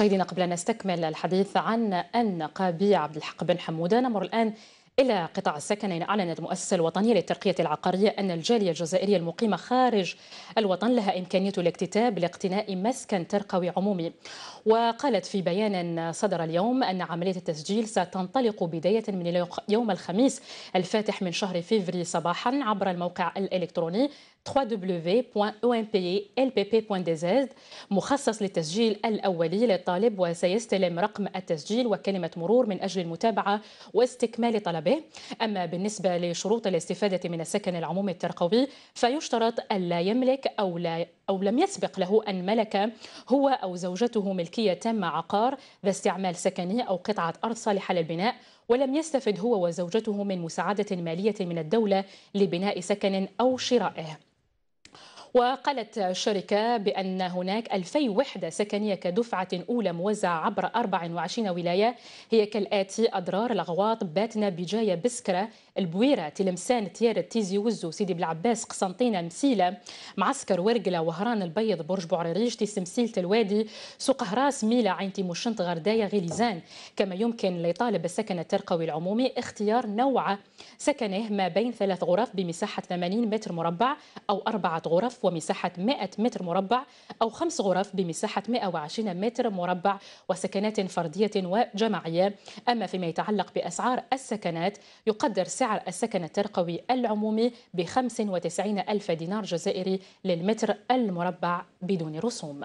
مشاهدينا قبل أن نستكمل الحديث عن النقابي عبد الحق بن حمودة نمر الآن إلى قطاع السكنين أعلنت المؤسسة الوطنية للترقية العقارية أن الجالية الجزائرية المقيمة خارج الوطن لها إمكانية الاكتتاب لاقتناء مسكن ترقوي عمومي وقالت في بيان صدر اليوم أن عملية التسجيل ستنطلق بداية من يوم الخميس الفاتح من شهر فيفري صباحا عبر الموقع الإلكتروني www.omplpp.dz مخصص للتسجيل الأولي للطالب وسيستلم رقم التسجيل وكلمة مرور من أجل المتابعة واستكمال طلب به أما بالنسبة لشروط الاستفادة من السكن العمومي الترقوي فيشترط ألا يملك أو لا أو لم يسبق له أن ملك هو أو زوجته ملكية تامة عقار ذا استعمال سكني أو قطعة أرض صالحة للبناء ولم يستفد هو وزوجته من مساعدة مالية من الدولة لبناء سكن أو شرائه وقالت الشركة بأن هناك 2000 وحدة سكنية كدفعة أولى موزعة عبر 24 ولاية هي كالآتي أضرار الغواط باتنا بجاية بسكرة البويرة تلمسان تيار تيزي وزو سيدي بلعباس قسنطينة مسيلة معسكر ورقلة وهران البيض برج بوعريريش تسمسيلة الوادي سوق هراس ميلة عين تيموشنت غرداية غليزان كما يمكن لطالب السكن الترقوي العمومي اختيار نوع سكنه ما بين ثلاث غرف بمساحة 80 متر مربع أو أربعة غرف ومساحة 100 متر مربع أو خمس غرف بمساحة 120 متر مربع وسكنات فردية وجماعية أما فيما يتعلق بأسعار السكنات يقدر سعر السكن الترقوي العمومي ب 95 ألف دينار جزائري للمتر المربع بدون رسوم